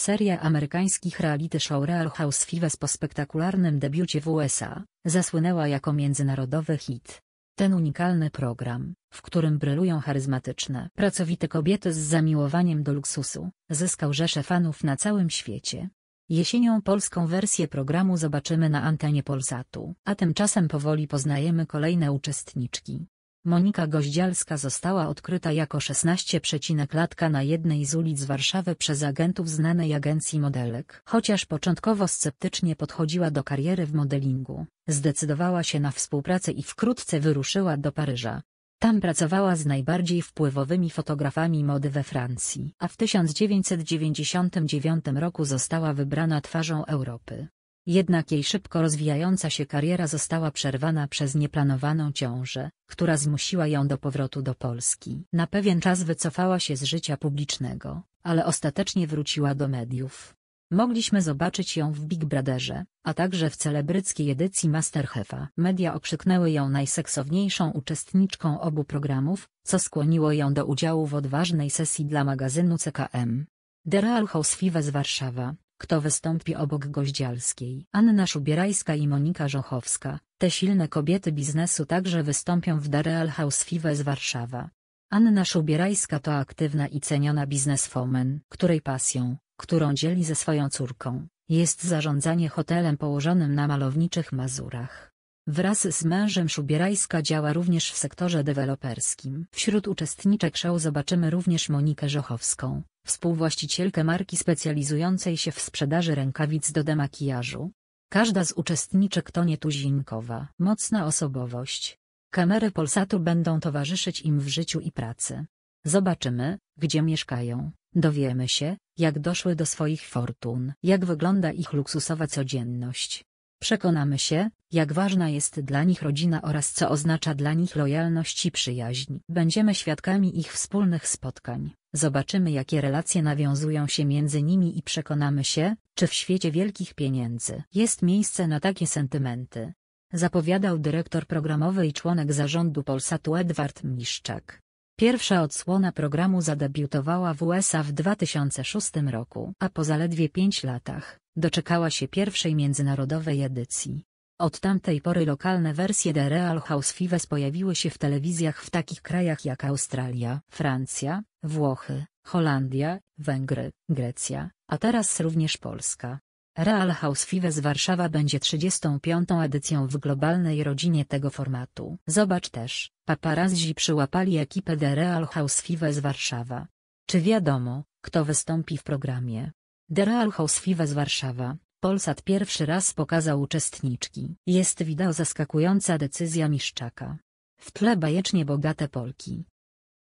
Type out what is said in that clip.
Seria amerykańskich reality show Real Housewives po spektakularnym debiucie w USA, zasłynęła jako międzynarodowy hit. Ten unikalny program, w którym brylują charyzmatyczne, pracowite kobiety z zamiłowaniem do luksusu, zyskał rzesze fanów na całym świecie. Jesienią polską wersję programu zobaczymy na antenie Polsatu, a tymczasem powoli poznajemy kolejne uczestniczki. Monika Goździalska została odkryta jako 16 przecinek latka na jednej z ulic Warszawy przez agentów znanej agencji modelek. Chociaż początkowo sceptycznie podchodziła do kariery w modelingu, zdecydowała się na współpracę i wkrótce wyruszyła do Paryża. Tam pracowała z najbardziej wpływowymi fotografami mody we Francji, a w 1999 roku została wybrana twarzą Europy. Jednak jej szybko rozwijająca się kariera została przerwana przez nieplanowaną ciążę, która zmusiła ją do powrotu do Polski. Na pewien czas wycofała się z życia publicznego, ale ostatecznie wróciła do mediów. Mogliśmy zobaczyć ją w Big Brotherze, a także w celebryckiej edycji Masterchefa. Media okrzyknęły ją najseksowniejszą uczestniczką obu programów, co skłoniło ją do udziału w odważnej sesji dla magazynu CKM. The Real z Warszawa, kto wystąpi obok Goździalskiej. Anna Szubierajska i Monika Żochowska, te silne kobiety biznesu także wystąpią w House Real w Warszawa. Anna Szubierajska to aktywna i ceniona bizneswoman, której pasją, którą dzieli ze swoją córką, jest zarządzanie hotelem położonym na malowniczych Mazurach. Wraz z mężem Szubierajska działa również w sektorze deweloperskim. Wśród uczestniczek show zobaczymy również Monikę Żochowską, współwłaścicielkę marki specjalizującej się w sprzedaży rękawic do demakijażu. Każda z uczestniczek to nietuzinkowa, mocna osobowość. Kamery Polsatu będą towarzyszyć im w życiu i pracy. Zobaczymy, gdzie mieszkają, dowiemy się, jak doszły do swoich fortun, jak wygląda ich luksusowa codzienność. Przekonamy się, jak ważna jest dla nich rodzina oraz co oznacza dla nich lojalność i przyjaźń. Będziemy świadkami ich wspólnych spotkań, zobaczymy jakie relacje nawiązują się między nimi i przekonamy się, czy w świecie wielkich pieniędzy jest miejsce na takie sentymenty. Zapowiadał dyrektor programowy i członek zarządu Polsatu Edward Miszczak. Pierwsza odsłona programu zadebiutowała w USA w 2006 roku, a po zaledwie 5 latach doczekała się pierwszej międzynarodowej edycji. Od tamtej pory lokalne wersje The Real Housewives pojawiły się w telewizjach w takich krajach jak Australia, Francja, Włochy, Holandia, Węgry, Grecja, a teraz również Polska. Real House Fives Warszawa będzie 35. edycją w globalnej rodzinie tego formatu. Zobacz też, paparazzi przyłapali ekipę The Real House Fives Warszawa. Czy wiadomo, kto wystąpi w programie? The Real House Fives Warszawa, Polsat pierwszy raz pokazał uczestniczki. Jest wideo zaskakująca decyzja Miszczaka. W tle bajecznie bogate Polki.